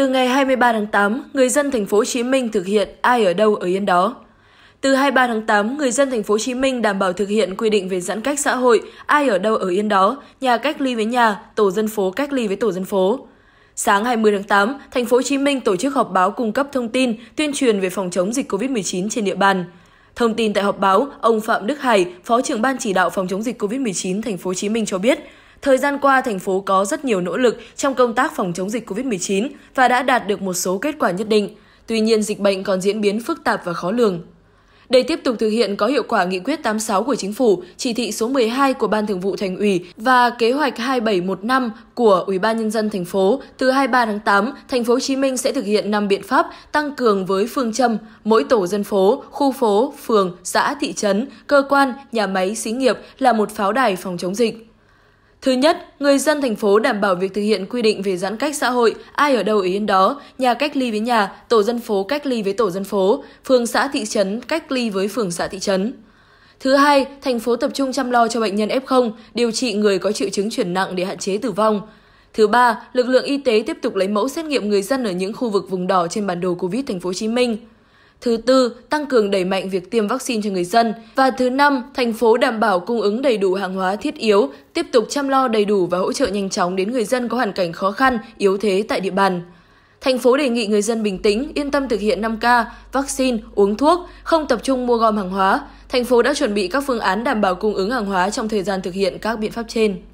Từ ngày 23 tháng 8, người dân thành phố Hồ Chí Minh thực hiện ai ở đâu ở yên đó. Từ 23 tháng 8, người dân thành phố Hồ Chí Minh đảm bảo thực hiện quy định về giãn cách xã hội, ai ở đâu ở yên đó, nhà cách ly với nhà, tổ dân phố cách ly với tổ dân phố. Sáng 20 tháng 8, thành phố Hồ Chí Minh tổ chức họp báo cung cấp thông tin, tuyên truyền về phòng chống dịch COVID-19 trên địa bàn. Thông tin tại họp báo, ông Phạm Đức Hải, Phó trưởng ban chỉ đạo phòng chống dịch COVID-19 thành phố Hồ Chí Minh cho biết, Thời gian qua, thành phố có rất nhiều nỗ lực trong công tác phòng chống dịch COVID-19 và đã đạt được một số kết quả nhất định. Tuy nhiên, dịch bệnh còn diễn biến phức tạp và khó lường. Để tiếp tục thực hiện có hiệu quả nghị quyết 86 của chính phủ, chỉ thị số 12 của Ban Thường vụ Thành ủy và kế hoạch 2715 của Ủy ban nhân dân thành phố, từ 23 tháng 8, thành phố Hồ Chí Minh sẽ thực hiện 5 biện pháp tăng cường với phương châm mỗi tổ dân phố, khu phố, phường, xã, thị trấn, cơ quan, nhà máy, xí nghiệp là một pháo đài phòng chống dịch. Thứ nhất, người dân thành phố đảm bảo việc thực hiện quy định về giãn cách xã hội, ai ở đâu ở yên đó, nhà cách ly với nhà, tổ dân phố cách ly với tổ dân phố, phường xã thị trấn cách ly với phường xã thị trấn. Thứ hai, thành phố tập trung chăm lo cho bệnh nhân F0, điều trị người có triệu chứng chuyển nặng để hạn chế tử vong. Thứ ba, lực lượng y tế tiếp tục lấy mẫu xét nghiệm người dân ở những khu vực vùng đỏ trên bản đồ Covid thành phố Hồ Chí Minh. Thứ tư, tăng cường đẩy mạnh việc tiêm vaccine cho người dân. Và thứ năm, thành phố đảm bảo cung ứng đầy đủ hàng hóa thiết yếu, tiếp tục chăm lo đầy đủ và hỗ trợ nhanh chóng đến người dân có hoàn cảnh khó khăn, yếu thế tại địa bàn. Thành phố đề nghị người dân bình tĩnh, yên tâm thực hiện 5K, vaccine, uống thuốc, không tập trung mua gom hàng hóa. Thành phố đã chuẩn bị các phương án đảm bảo cung ứng hàng hóa trong thời gian thực hiện các biện pháp trên.